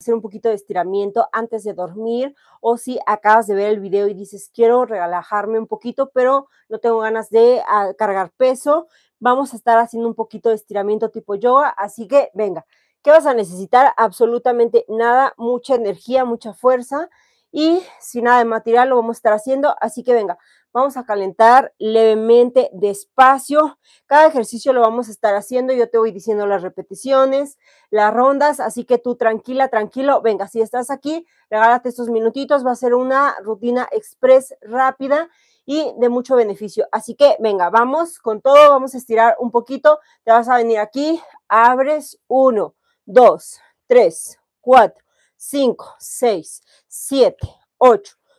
hacer un poquito de estiramiento antes de dormir o si acabas de ver el video y dices quiero relajarme un poquito pero no tengo ganas de ah, cargar peso, vamos a estar haciendo un poquito de estiramiento tipo yoga, así que venga, ¿qué vas a necesitar? Absolutamente nada, mucha energía, mucha fuerza y sin nada de material lo vamos a estar haciendo, así que venga, Vamos a calentar levemente, despacio. Cada ejercicio lo vamos a estar haciendo. Yo te voy diciendo las repeticiones, las rondas. Así que tú tranquila, tranquilo. Venga, si estás aquí, regálate estos minutitos. Va a ser una rutina express rápida y de mucho beneficio. Así que venga, vamos con todo. Vamos a estirar un poquito. Te vas a venir aquí. Abres uno, dos, tres, cuatro, cinco, seis, siete, ocho.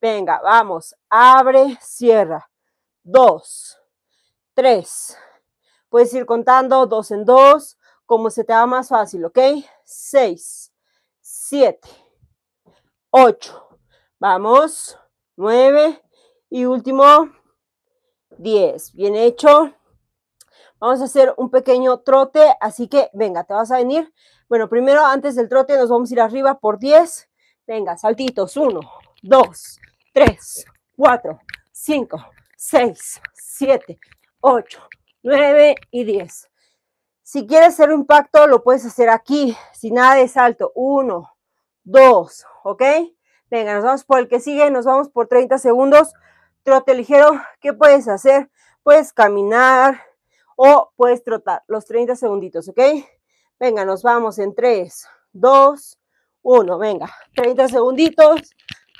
Venga, vamos. Abre, cierra. Dos, tres. Puedes ir contando dos en dos, como se te va más fácil, ¿ok? Seis, siete, ocho. Vamos. Nueve. Y último, diez. Bien hecho. Vamos a hacer un pequeño trote, así que venga, te vas a venir. Bueno, primero antes del trote nos vamos a ir arriba por diez. Venga, saltitos. 1, 2, 3, 4, 5, 6, 7, 8, 9 y 10. Si quieres hacer un pacto, lo puedes hacer aquí, sin nada de salto. 1, 2, ¿ok? Venga, nos vamos por el que sigue, nos vamos por 30 segundos. Trote ligero, ¿qué puedes hacer? Puedes caminar o puedes trotar los 30 segunditos, ¿ok? Venga, nos vamos en 3, 2, 1, venga, 30 segunditos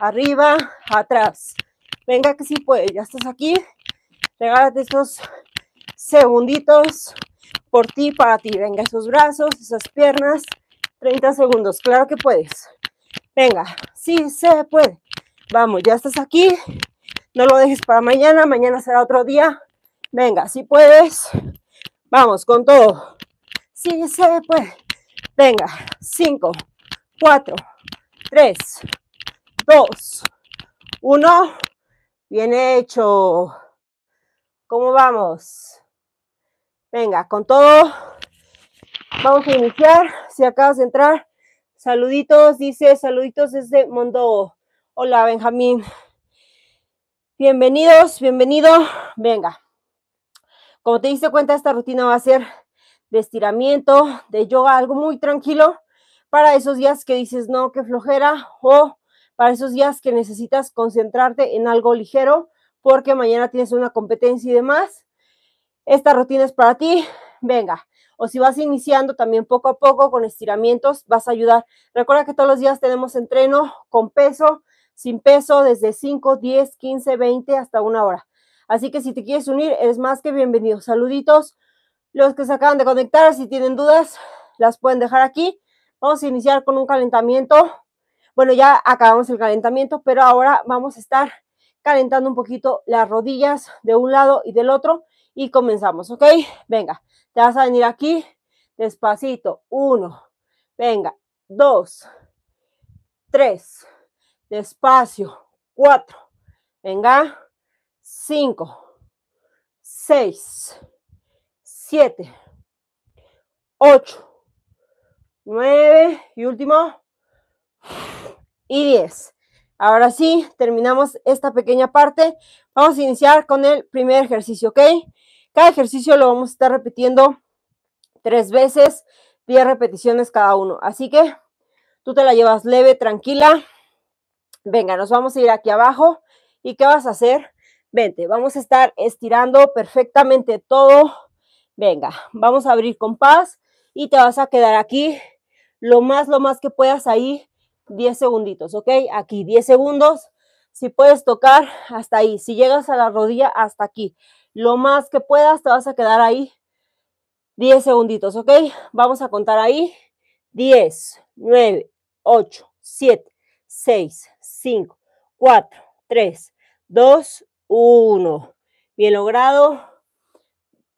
arriba, atrás. Venga que sí puedes, ya estás aquí. Regálate estos segunditos por ti, para ti. Venga, esos brazos, esas piernas. 30 segundos, claro que puedes. Venga, sí se puede. Vamos, ya estás aquí. No lo dejes para mañana, mañana será otro día. Venga, si puedes. Vamos, con todo. Sí se puede. Venga, 5, 4, 3, dos, uno. Bien hecho. ¿Cómo vamos? Venga, con todo. Vamos a iniciar. Si acabas de entrar, saluditos. Dice saluditos desde Mondo. Hola, Benjamín. Bienvenidos, bienvenido. Venga. Como te diste cuenta, esta rutina va a ser de estiramiento, de yoga, algo muy tranquilo para esos días que dices, no, qué flojera, o para esos días que necesitas concentrarte en algo ligero porque mañana tienes una competencia y demás. Esta rutina es para ti. Venga. O si vas iniciando también poco a poco con estiramientos, vas a ayudar. Recuerda que todos los días tenemos entreno con peso, sin peso, desde 5, 10, 15, 20 hasta una hora. Así que si te quieres unir, eres más que bienvenido. Saluditos. Los que se acaban de conectar, si tienen dudas, las pueden dejar aquí. Vamos a iniciar con un calentamiento bueno, ya acabamos el calentamiento, pero ahora vamos a estar calentando un poquito las rodillas de un lado y del otro y comenzamos, ¿ok? Venga, te vas a venir aquí despacito. Uno, venga, dos, tres, despacio, cuatro, venga, cinco, seis, siete, ocho, nueve y último, y 10. Ahora sí, terminamos esta pequeña parte. Vamos a iniciar con el primer ejercicio, ¿ok? Cada ejercicio lo vamos a estar repitiendo tres veces, 10 repeticiones cada uno. Así que tú te la llevas leve, tranquila. Venga, nos vamos a ir aquí abajo. ¿Y qué vas a hacer? Vente, vamos a estar estirando perfectamente todo. Venga, vamos a abrir con paz y te vas a quedar aquí lo más, lo más que puedas ahí 10 segunditos, ¿ok? Aquí, 10 segundos. Si puedes tocar hasta ahí, si llegas a la rodilla, hasta aquí. Lo más que puedas, te vas a quedar ahí 10 segunditos, ¿ok? Vamos a contar ahí. 10, 9, 8, 7, 6, 5, 4, 3, 2, 1. Bien logrado.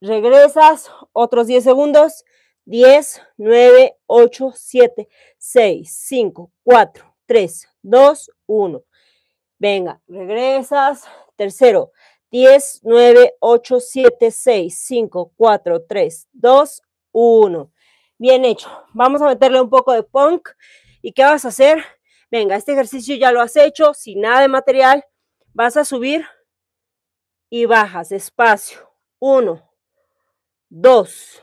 Regresas otros 10 segundos. 10, 9, 8, 7, 6, 5, 4, 3, 2, 1. Venga, regresas. Tercero, 10, 9, 8, 7, 6, 5, 4, 3, 2, 1. Bien hecho. Vamos a meterle un poco de punk. ¿Y qué vas a hacer? Venga, este ejercicio ya lo has hecho, sin nada de material. Vas a subir y bajas despacio. 1, 2,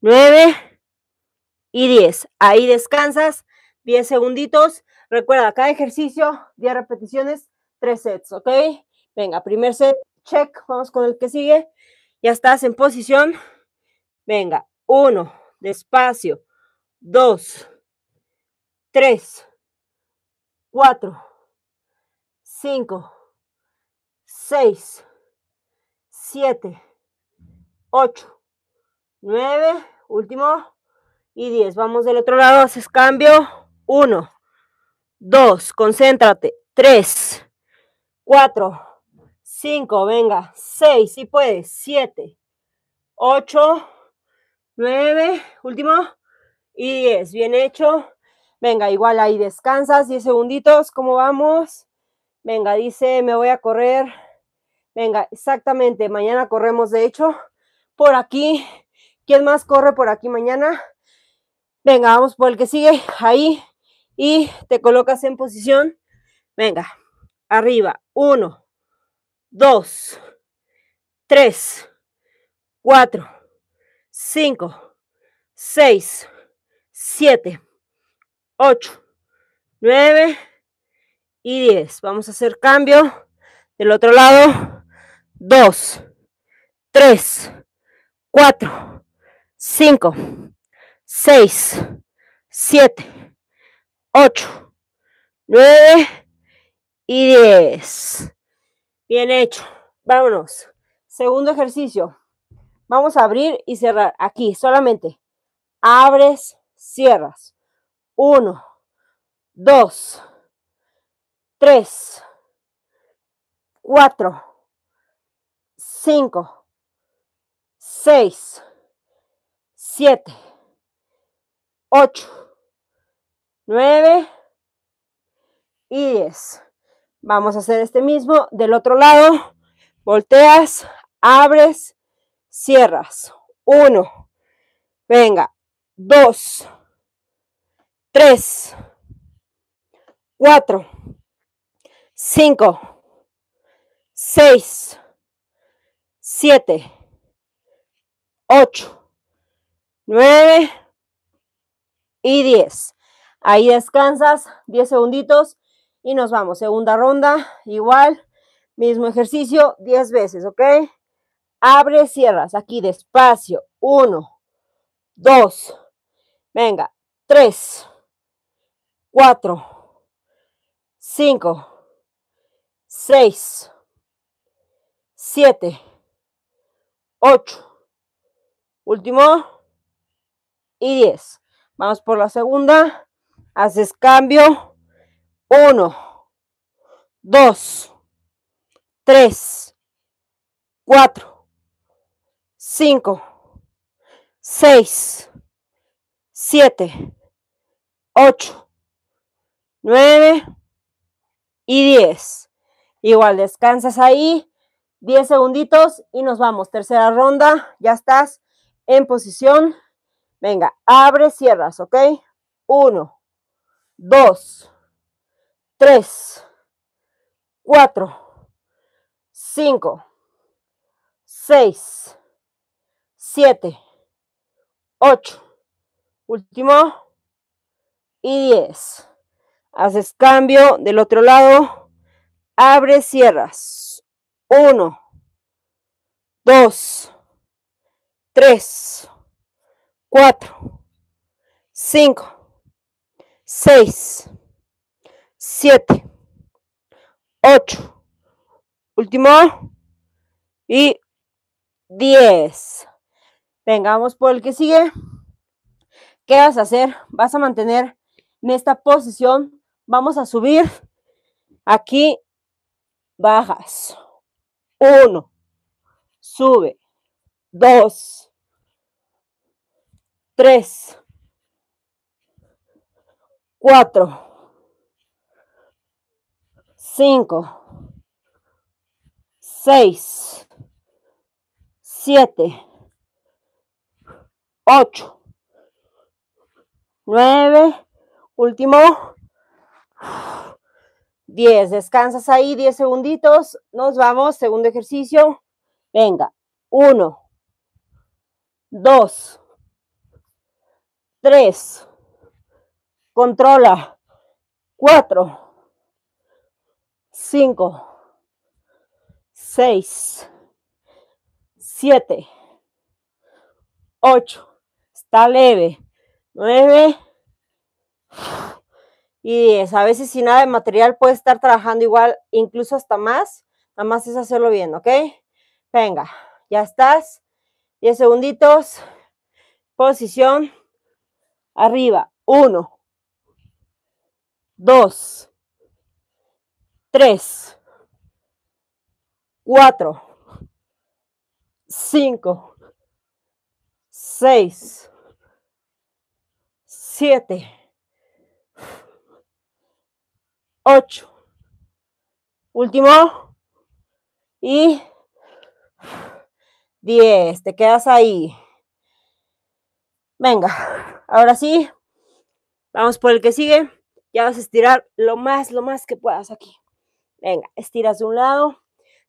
9 y 10. Ahí descansas 10 segunditos. Recuerda, cada ejercicio, 10 repeticiones, 3 sets, ¿ok? Venga, primer set, check, vamos con el que sigue. Ya estás en posición. Venga, 1, despacio, 2, 3, 4, 5, 6, 7, 8. 9, último y 10. Vamos del otro lado, haces cambio. 1, 2, concéntrate. 3, 4, 5, venga. 6, si puedes. 7, 8, 9, último y 10. Bien hecho. Venga, igual ahí descansas 10 segunditos. ¿Cómo vamos? Venga, dice, me voy a correr. Venga, exactamente. Mañana corremos, de hecho, por aquí ¿Quién más corre por aquí mañana? Venga, vamos por el que sigue. Ahí. Y te colocas en posición. Venga. Arriba. Uno. Dos. Tres. Cuatro. Cinco. Seis. Siete. Ocho. Nueve. Y diez. Vamos a hacer cambio. Del otro lado. Dos. Tres. Cuatro. 5, 6, 7, 8, 9 y 10. Bien hecho. Vámonos. Segundo ejercicio. Vamos a abrir y cerrar. Aquí solamente. Abres, cierras. 1, 2, 3, 4, 5, 6, 7, 8, 9 y 10. Vamos a hacer este mismo del otro lado. Volteas, abres, cierras. 1, venga, 2, 3, 4, 5, 6, 7, 8, 9 y 10. Ahí descansas 10 segunditos y nos vamos. Segunda ronda, igual, mismo ejercicio 10 veces, ¿ok? Abre, cierras, aquí despacio. 1, 2, venga, 3, 4, 5, 6, 7, 8. Último y 10. Vamos por la segunda. Haces cambio. 1, 2, 3, 4, 5, 6, 7, 8, 9 y 10. Igual descansas ahí 10 segunditos y nos vamos. Tercera ronda, ya estás en posición Venga, abre, cierras, ¿ok? Uno, dos, tres, cuatro, cinco, seis, siete, ocho. Último. Y diez. Haces cambio del otro lado. Abre, cierras. Uno, dos, tres, 4, 5, 6, 7, 8, último y 10. Vengamos por el que sigue. ¿Qué vas a hacer? Vas a mantener en esta posición. Vamos a subir. Aquí bajas. 1, sube. 2, 3, 4, 5, 6, 7, 8, 9, último, 10. Descansas ahí 10 segunditos. Nos vamos, segundo ejercicio. Venga, 1, 2, 3, controla, 4, 5, 6, 7, 8, está leve, 9 y 10, a veces sin nada de material puede estar trabajando igual, incluso hasta más, nada más es hacerlo bien, ¿ok? Venga, ya estás, 10 segunditos, posición, Arriba, uno, dos, tres, cuatro, cinco, seis, siete, ocho. Último. Y diez. Te quedas ahí. Venga. Ahora sí, vamos por el que sigue. Ya vas a estirar lo más, lo más que puedas aquí. Venga, estiras de un lado,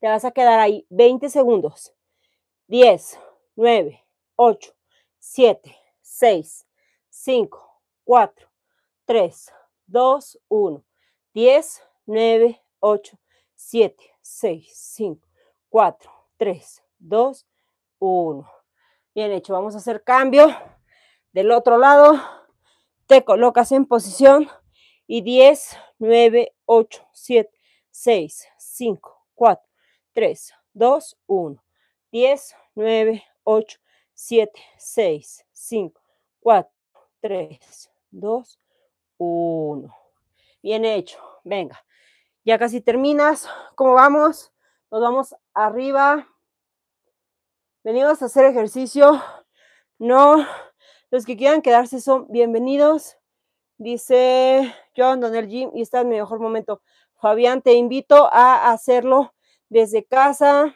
te vas a quedar ahí 20 segundos. 10, 9, 8, 7, 6, 5, 4, 3, 2, 1. 10, 9, 8, 7, 6, 5, 4, 3, 2, 1. Bien hecho, vamos a hacer cambio. Del otro lado, te colocas en posición y 10, 9, 8, 7, 6, 5, 4, 3, 2, 1. 10, 9, 8, 7, 6, 5, 4, 3, 2, 1. Bien hecho. Venga. Ya casi terminas. ¿Cómo vamos? Nos vamos arriba. Venimos a hacer ejercicio. No los que quieran quedarse son bienvenidos. Dice John Donner Jim y está en mi mejor momento. Fabián, te invito a hacerlo desde casa.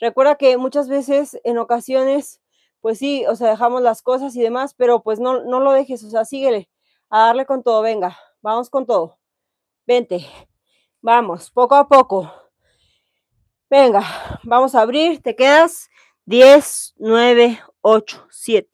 Recuerda que muchas veces, en ocasiones, pues sí, o sea, dejamos las cosas y demás, pero pues no, no lo dejes, o sea, síguele a darle con todo, venga, vamos con todo. Vente, vamos, poco a poco. Venga, vamos a abrir, te quedas 10, 9, 8, 7.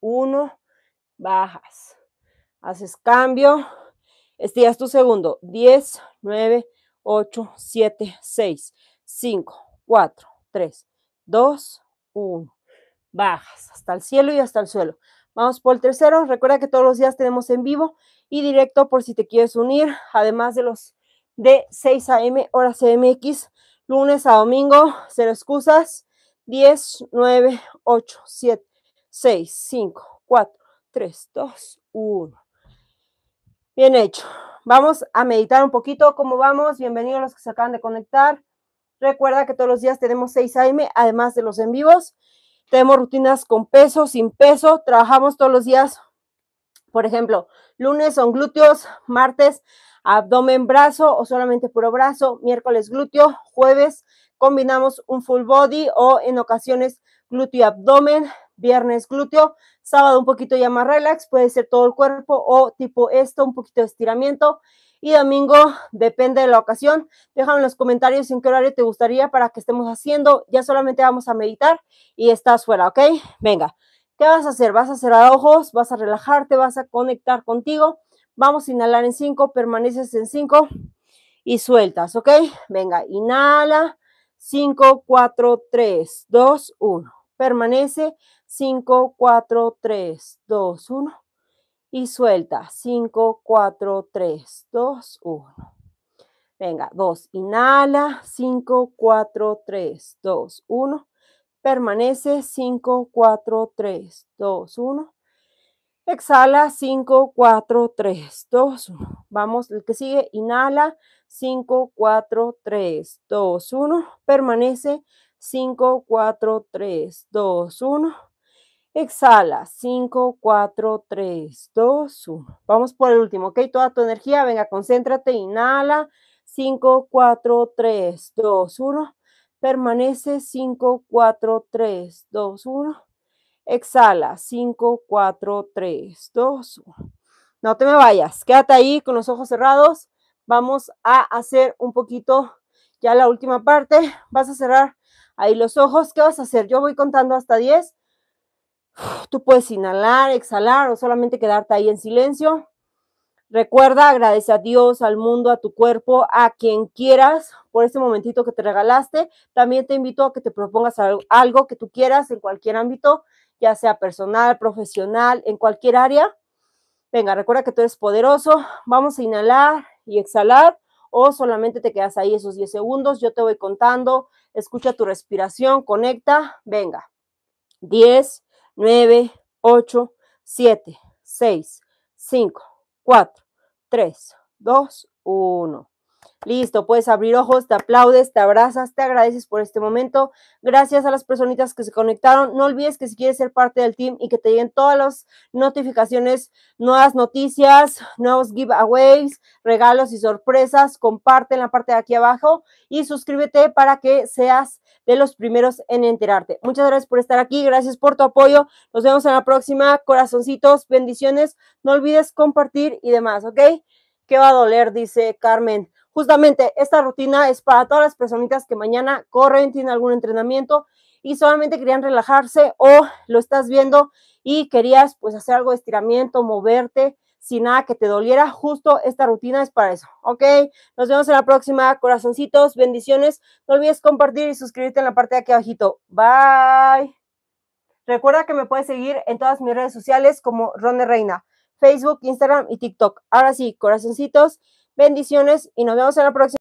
1, bajas. Haces cambio, estiras tu segundo. 10, 9, 8, 7, 6, 5, 4, 3, 2, 1. Bajas hasta el cielo y hasta el suelo. Vamos por el tercero. Recuerda que todos los días tenemos en vivo y directo por si te quieres unir, además de los de 6 a.m. hora CMX, lunes a domingo, cero excusas, 10, 9, 8, 7, 6, 5, 4, 3, 2, 1. Bien hecho. Vamos a meditar un poquito cómo vamos. Bienvenidos a los que se acaban de conectar. Recuerda que todos los días tenemos 6 AM, además de los en vivos. Tenemos rutinas con peso, sin peso. Trabajamos todos los días. Por ejemplo, lunes son glúteos, martes abdomen, brazo o solamente puro brazo, miércoles glúteo, jueves combinamos un full body o en ocasiones glúteo y abdomen, viernes glúteo, sábado un poquito ya más relax, puede ser todo el cuerpo o tipo esto, un poquito de estiramiento. Y domingo, depende de la ocasión, déjame en los comentarios en qué horario te gustaría para que estemos haciendo. Ya solamente vamos a meditar y estás fuera, ¿ok? Venga, ¿qué vas a hacer? Vas a cerrar ojos, vas a relajarte, vas a conectar contigo. Vamos a inhalar en 5, permaneces en 5 y sueltas, ¿ok? Venga, inhala, 5, 4, 3, 2, 1. Permanece, 5, 4, 3, 2, 1. Y suelta. 5, 4, 3, 2, 1. Venga, 2. Inhala. 5, 4, 3, 2, 1. Permanece. 5, 4, 3, 2, 1. Exhala 5, 4, 3, 2, 1. Vamos, el que sigue, inhala 5, 4, 3, 2, 1. Permanece 5, 4, 3, 2, 1. Exhala, 5, 4, 3, 2, 1. Vamos por el último, ¿ok? Toda tu energía, venga, concéntrate, inhala, 5, 4, 3, 2, 1. Permanece, 5, 4, 3, 2, 1. Exhala, 5, 4, 3, 2, 1. No te me vayas, quédate ahí con los ojos cerrados. Vamos a hacer un poquito ya la última parte. Vas a cerrar ahí los ojos. ¿Qué vas a hacer? Yo voy contando hasta 10 Tú puedes inhalar, exhalar o solamente quedarte ahí en silencio. Recuerda, agradece a Dios, al mundo, a tu cuerpo, a quien quieras por ese momentito que te regalaste. También te invito a que te propongas algo que tú quieras en cualquier ámbito, ya sea personal, profesional, en cualquier área. Venga, recuerda que tú eres poderoso. Vamos a inhalar y exhalar o solamente te quedas ahí esos 10 segundos. Yo te voy contando, escucha tu respiración, conecta, venga. 10, 9, 8, 7, 6, 5, 4, 3, 2, 1. Listo, puedes abrir ojos, te aplaudes, te abrazas, te agradeces por este momento. Gracias a las personitas que se conectaron. No olvides que si quieres ser parte del team y que te lleguen todas las notificaciones, nuevas noticias, nuevos giveaways, regalos y sorpresas, comparte en la parte de aquí abajo y suscríbete para que seas de los primeros en enterarte. Muchas gracias por estar aquí, gracias por tu apoyo. Nos vemos en la próxima. Corazoncitos, bendiciones. No olvides compartir y demás, ¿ok? ¿Qué va a doler? Dice Carmen. Justamente esta rutina es para todas las personitas que mañana corren, tienen algún entrenamiento y solamente querían relajarse o lo estás viendo y querías pues hacer algo de estiramiento, moverte, sin nada que te doliera. Justo esta rutina es para eso, ¿ok? Nos vemos en la próxima. Corazoncitos, bendiciones. No olvides compartir y suscribirte en la parte de aquí abajito. Bye. Recuerda que me puedes seguir en todas mis redes sociales como Ronde Reina, Facebook, Instagram y TikTok. Ahora sí, corazoncitos. Bendiciones y nos vemos en la próxima.